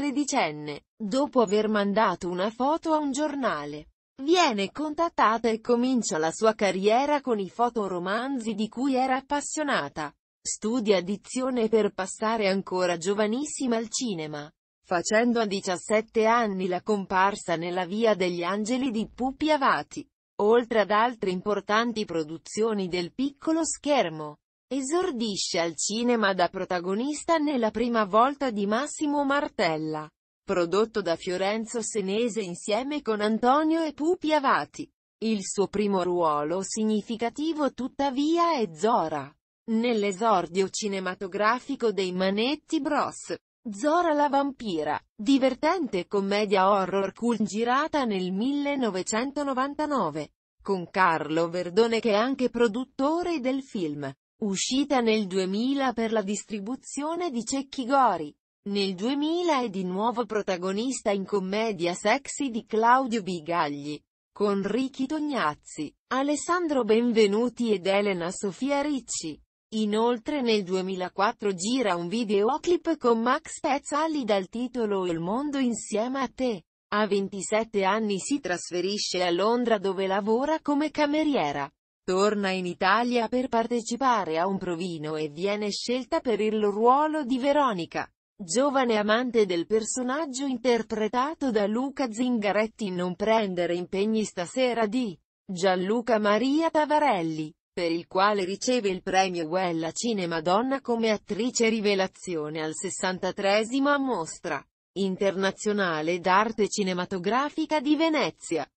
tredicenne, dopo aver mandato una foto a un giornale. Viene contattata e comincia la sua carriera con i fotoromanzi di cui era appassionata. Studia dizione per passare ancora giovanissima al cinema, facendo a 17 anni la comparsa nella Via degli Angeli di Puppi Avati, oltre ad altre importanti produzioni del piccolo schermo. Esordisce al cinema da protagonista nella prima volta di Massimo Martella, prodotto da Fiorenzo Senese insieme con Antonio e Pupi Avati. Il suo primo ruolo significativo tuttavia è Zora. Nell'esordio cinematografico dei Manetti Bros. Zora la vampira, divertente commedia horror cult girata nel 1999, con Carlo Verdone che è anche produttore del film uscita nel 2000 per la distribuzione di Cecchi Gori. Nel 2000 è di nuovo protagonista in commedia sexy di Claudio Bigagli, con Ricky Tognazzi, Alessandro Benvenuti ed Elena Sofia Ricci. Inoltre nel 2004 gira un videoclip con Max Pezzalli dal titolo Il mondo insieme a te. A 27 anni si trasferisce a Londra dove lavora come cameriera. Torna in Italia per partecipare a un provino e viene scelta per il ruolo di Veronica, giovane amante del personaggio interpretato da Luca Zingaretti in non prendere impegni stasera di Gianluca Maria Tavarelli, per il quale riceve il premio Guella Cinema Donna come attrice rivelazione al 63 Mostra internazionale d'arte cinematografica di Venezia.